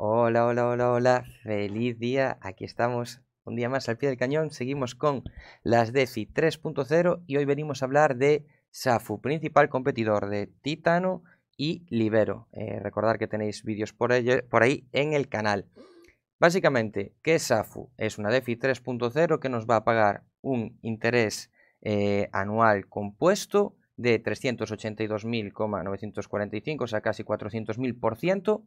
Hola, hola, hola, hola. Feliz día. Aquí estamos un día más al pie del cañón. Seguimos con las DeFi 3.0 y hoy venimos a hablar de Safu, principal competidor de Titano y Libero. recordad eh, recordar que tenéis vídeos por, ahí en el canal. Básicamente, ¿qué es Safu? Es una DeFi 3.0 que nos va a pagar un interés eh, anual compuesto de 382.945, o sea, casi 400.000%,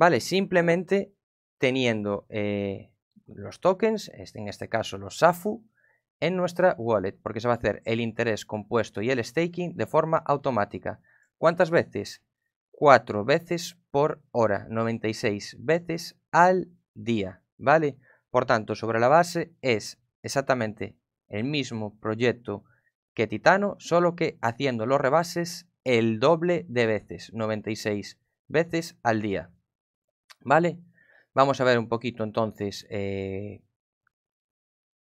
¿Vale? Simplemente teniendo eh, los tokens, en este caso los SAFU, en nuestra wallet, porque se va a hacer el interés compuesto y el staking de forma automática. ¿Cuántas veces? Cuatro veces por hora, 96 veces al día, ¿vale? Por tanto, sobre la base es exactamente el mismo proyecto que Titano, solo que haciendo los rebases el doble de veces, 96 veces al día. ¿Vale? Vamos a ver un poquito entonces eh,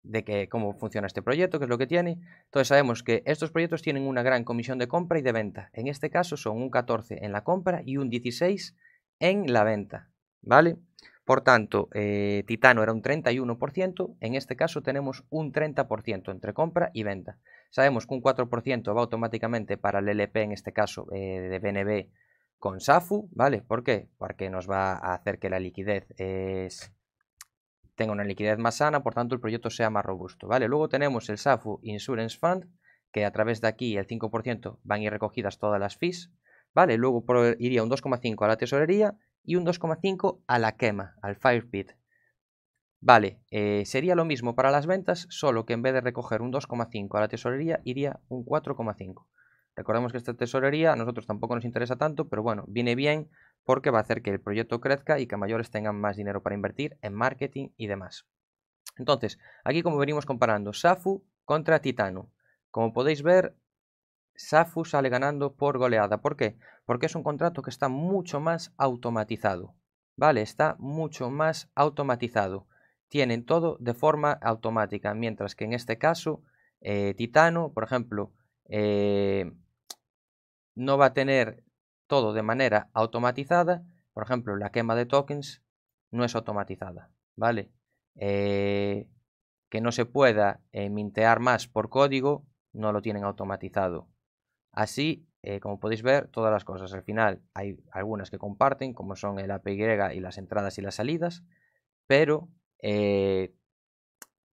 de cómo funciona este proyecto, qué es lo que tiene. Entonces sabemos que estos proyectos tienen una gran comisión de compra y de venta. En este caso son un 14 en la compra y un 16 en la venta. ¿Vale? Por tanto, eh, Titano era un 31%, en este caso tenemos un 30% entre compra y venta. Sabemos que un 4% va automáticamente para el LP, en este caso eh, de BNB, con SAFU, ¿vale? ¿Por qué? Porque nos va a hacer que la liquidez es... tenga una liquidez más sana, por tanto el proyecto sea más robusto, ¿vale? Luego tenemos el SAFU Insurance Fund, que a través de aquí el 5% van a ir recogidas todas las fees, ¿vale? Luego iría un 2,5 a la tesorería y un 2,5 a la quema, al fire pit. Vale, eh, sería lo mismo para las ventas, solo que en vez de recoger un 2,5 a la tesorería, iría un 4,5. Recordemos que esta tesorería a nosotros tampoco nos interesa tanto, pero bueno, viene bien porque va a hacer que el proyecto crezca y que mayores tengan más dinero para invertir en marketing y demás. Entonces, aquí como venimos comparando Safu contra Titano. Como podéis ver, Safu sale ganando por goleada. ¿Por qué? Porque es un contrato que está mucho más automatizado. ¿Vale? Está mucho más automatizado. Tienen todo de forma automática, mientras que en este caso, eh, Titano, por ejemplo, eh, no va a tener todo de manera automatizada. Por ejemplo, la quema de tokens no es automatizada, ¿vale? Eh, que no se pueda eh, mintear más por código, no lo tienen automatizado. Así, eh, como podéis ver, todas las cosas al final hay algunas que comparten, como son el APY y las entradas y las salidas, pero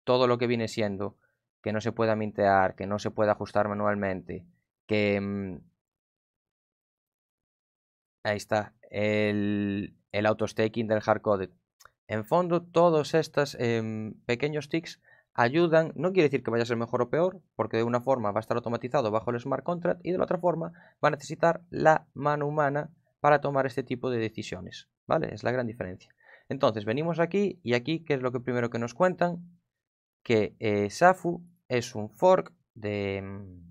todo lo que viene siendo que no se pueda mintear, que no se pueda ajustar manualmente, que... Mm, Ahí está. El, auto-staking del hardcoded. En fondo, todos estos em, pequeños ticks ayudan. No quiere decir que vaya a ser mejor o peor, porque de una forma va a estar automatizado bajo el smart contract y de la otra forma va a necesitar la mano humana para tomar este tipo de decisiones. ¿Vale? Es la gran diferencia. Entonces, venimos aquí y aquí, ¿qué es lo que primero que nos cuentan? Que eh, Safu es un fork de, em,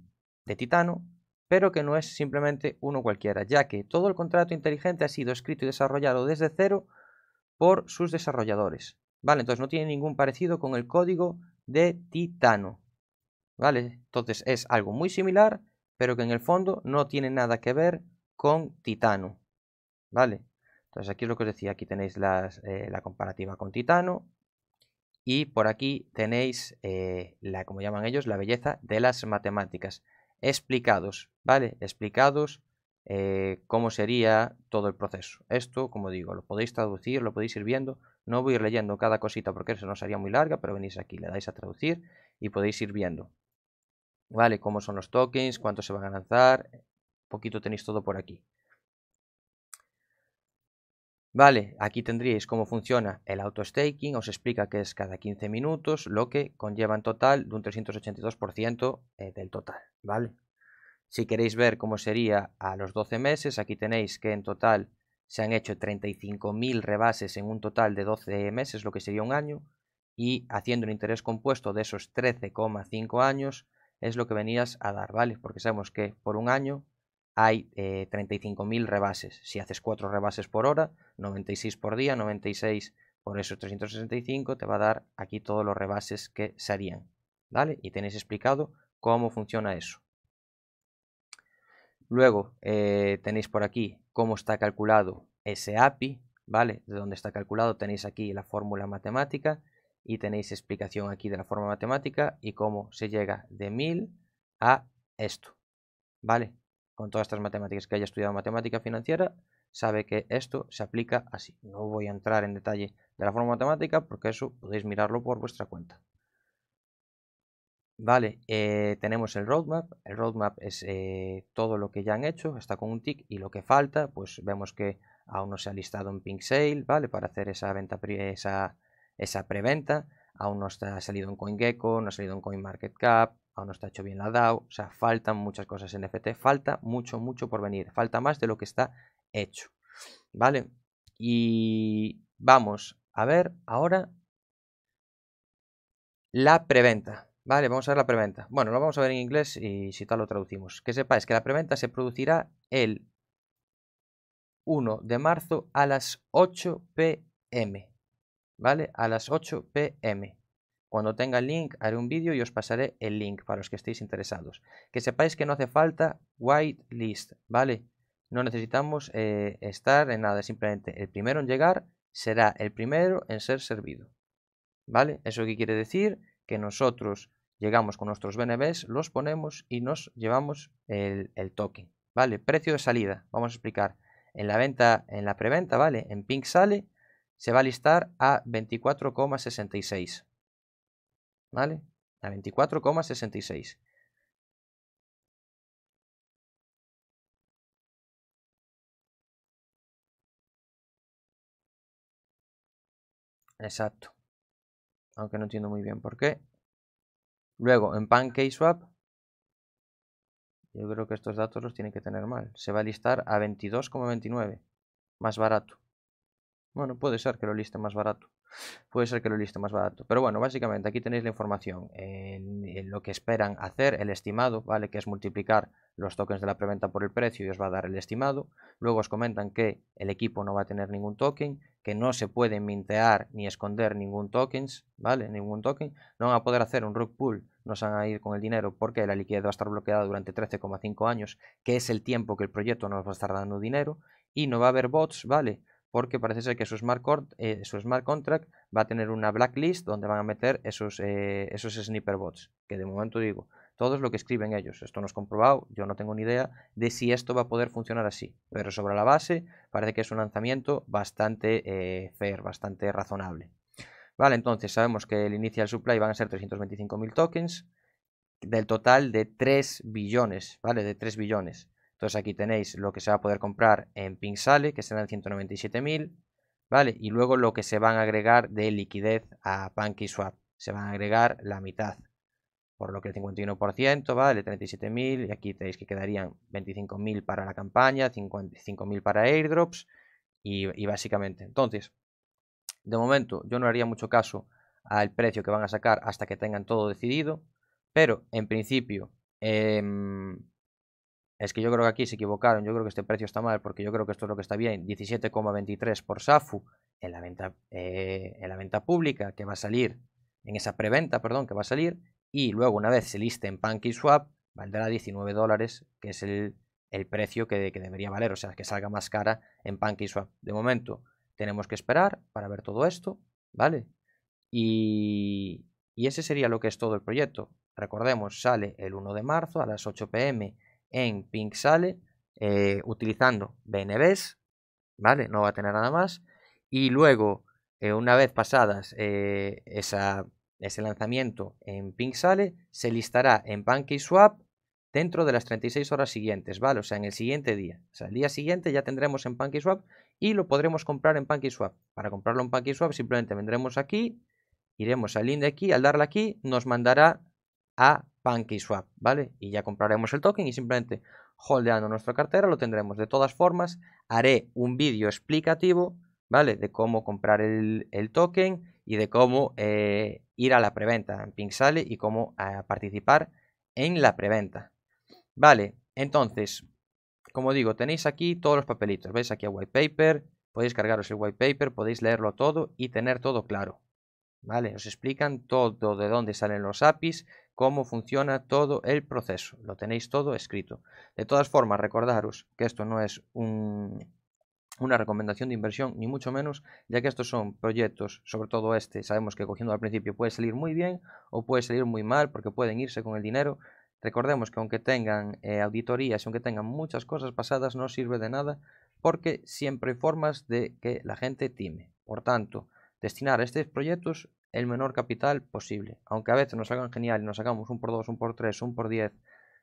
de Titano pero que no es simplemente uno cualquiera, ya que todo el contrato inteligente ha sido escrito y desarrollado desde cero por sus desarrolladores. Vale, entonces no tiene ningún parecido con el código de Titano. Vale, entonces es algo muy similar, pero que en el fondo no tiene nada que ver con Titano. Vale, entonces aquí es lo que os decía, aquí tenéis eh, la comparativa con Titano y por aquí tenéis eh, la, como llaman ellos, la belleza de las matemáticas explicados, ¿vale? Explicados eh, cómo sería todo el proceso. Esto, como digo, lo podéis traducir, lo podéis ir viendo. No voy a ir leyendo cada cosita porque eso no sería muy larga, pero venís aquí, le dais a traducir y podéis ir viendo. ¿Vale? Cómo son los tokens, cuántos se van a lanzar, poquito tenéis todo por aquí. Vale, aquí tendríais cómo funciona el auto-staking, os explica que es cada 15 minutos, lo que conlleva en total de un 382% eh, del total, ¿vale? Si queréis ver cómo sería a los 12 meses, aquí tenéis que en total se han hecho 35.000 rebases en un total de 12 meses, lo que sería un año, y haciendo un interés compuesto de esos 13,5 años es lo que venías a dar, ¿vale? Porque sabemos que por un año hay 35.000 eh, rebases. Si haces 4 rebases por hora, 96 por día, 96 por esos 365, te va a dar aquí todos los rebases que se harían. ¿Vale? Y tenéis explicado cómo funciona eso. Luego eh, tenéis por aquí cómo está calculado ese API, ¿vale? De dónde está calculado tenéis aquí la fórmula matemática y tenéis explicación aquí de la fórmula matemática y cómo se llega de 1000 a esto, ¿vale? con todas estas matemáticas que haya estudiado matemática financiera, sabe que esto se aplica así. No voy a entrar en detalle de la forma matemática porque eso podéis mirarlo por vuestra cuenta. Vale, eh, tenemos el roadmap. El roadmap es eh, todo lo que ya han hecho, está con un tick y lo que falta, pues vemos que aún no se ha listado en Pink Sale, ¿vale? Para hacer esa venta, esa, esa preventa. Aún no ha salido en CoinGecko, no ha salido en CoinMarketCap, no está hecho bien la DAO, o sea, faltan muchas cosas en FT, falta mucho, mucho por venir, falta más de lo que está hecho, ¿vale? Y vamos a ver ahora la preventa. Vale, vamos a ver la preventa. Bueno, lo vamos a ver en inglés y si tal lo traducimos. Que sepáis que la preventa se producirá el 1 de marzo a las 8 pm. ¿Vale? A las 8 pm. Cuando tenga el link haré un vídeo y os pasaré el link para los que estéis interesados. Que sepáis que no hace falta whitelist, ¿vale? No necesitamos eh, estar en nada, simplemente el primero en llegar será el primero en ser servido. ¿Vale? ¿Eso qué quiere decir? Que nosotros llegamos con nuestros BNBs, los ponemos y nos llevamos el, el token. ¿Vale? Precio de salida, vamos a explicar. En la venta, en la preventa, ¿vale? En Pink sale, se va a listar a 24,66. ¿Vale? A 24,66. Exacto. Aunque no entiendo muy bien por qué. Luego, en PancakeSwap, yo creo que estos datos los tiene que tener mal. Se va a listar a 22,29, más barato. Bueno, puede ser que lo liste más barato puede ser que lo listo más barato. Pero bueno, básicamente aquí tenéis la información en, lo que esperan hacer, el estimado, ¿vale? Que es multiplicar los tokens de la preventa por el precio y os va a dar el estimado. Luego os comentan que el equipo no va a tener ningún token, que no se puede mintear ni esconder ningún tokens ¿vale? Ningún token. No van a poder hacer un rug pull, no se van a ir con el dinero porque la liquidez va a estar bloqueada durante 13,5 años, que es el tiempo que el proyecto nos va a estar dando dinero. Y no va a haber bots, ¿vale? porque parece ser que eh, su smart, contract va a tener una blacklist donde van a meter esos, eh, esos sniper bots, que de momento digo, todo es lo que escriben ellos. Esto no es comprobado, yo no tengo ni idea de si esto va a poder funcionar así. Pero sobre la base parece que es un lanzamiento bastante eh, fair, bastante razonable. Vale, entonces sabemos que el initial supply van a ser 325.000 tokens del total de 3 billones, ¿vale? De 3 billones. Entonces aquí tenéis lo que se va a poder comprar en Pinsale, que serán 197.000, ¿vale? Y luego lo que se van a agregar de liquidez a swap Se van a agregar la mitad, por lo que el 51%, ¿vale? 37.000, y aquí tenéis que quedarían 25.000 para la campaña, mil para airdrops, y, básicamente. Entonces, de momento yo no haría mucho caso al precio que van a sacar hasta que tengan todo decidido, pero en principio... Em, es que yo creo que aquí se equivocaron, yo creo que este precio está mal, porque yo creo que esto es lo que está bien, 17,23 por SAFU en la, venta, eh, en la venta pública, que va a salir, en esa preventa, perdón, que va a salir, y luego una vez se liste en Swap valdrá 19 dólares, que es el, precio que, debería valer, o sea, que salga más cara en Swap De momento, tenemos que esperar para ver todo esto, ¿vale? Y, y ese sería lo que es todo el proyecto. Recordemos, sale el 1 de marzo a las 8 pm en PinkSale Sale eh, utilizando BNBs, ¿vale? No va a tener nada más. Y luego, eh, una vez pasadas eh, esa, ese lanzamiento en Sale se listará en PancakeSwap dentro de las 36 horas siguientes, ¿vale? O sea, en el siguiente día. O sea, el día siguiente ya tendremos en PancakeSwap y lo podremos comprar en PancakeSwap. Para comprarlo en PancakeSwap simplemente vendremos aquí, iremos al link de aquí, al darle aquí nos mandará a Swap, ¿vale? Y ya compraremos el token y simplemente holdeando nuestra cartera lo tendremos. De todas formas, haré un vídeo explicativo, ¿vale? De cómo comprar el, token y de cómo eh, ir a la preventa en Sale y cómo eh, participar en la preventa. Vale, entonces, como digo, tenéis aquí todos los papelitos. Veis aquí a white paper, podéis cargaros el white paper, podéis leerlo todo y tener todo claro. ¿Vale? os explican todo, de dónde salen los APIs, cómo funciona todo el proceso. Lo tenéis todo escrito. De todas formas, recordaros que esto no es una recomendación de inversión, ni mucho menos, ya que estos son proyectos, sobre todo este, sabemos que cogiendo al principio puede salir muy bien o puede salir muy mal porque pueden irse con el dinero. Recordemos que aunque tengan eh, auditorías aunque tengan muchas cosas pasadas, no sirve de nada porque siempre hay formas de que la gente time. Por tanto, destinar a estos proyectos el menor capital posible. Aunque a veces nos hagan genial y nos sacamos un por 2, un por 3, un por 10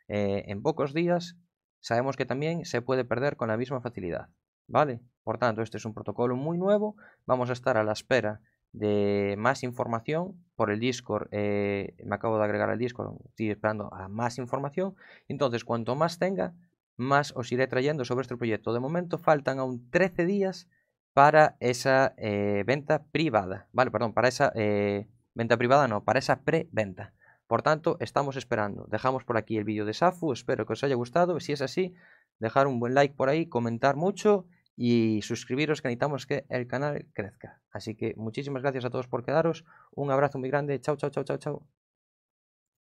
eh, en pocos días, sabemos que también se puede perder con la misma facilidad. ¿Vale? Por tanto, este es un protocolo muy nuevo. Vamos a estar a la espera de más información por el Discord. Eh, me acabo de agregar al Discord, estoy esperando a más información. Entonces, cuanto más tenga, más os iré trayendo sobre este proyecto. De momento faltan aún 13 días para esa eh, venta privada. Vale, perdón, para esa eh, venta privada no, para esa preventa. Por tanto, estamos esperando. Dejamos por aquí el vídeo de Safu, espero que os haya gustado. Si es así, dejar un buen like por ahí, comentar mucho y suscribiros que necesitamos que el canal crezca. Así que muchísimas gracias a todos por quedaros. Un abrazo muy grande. Chao, chao, chao, chao, chao.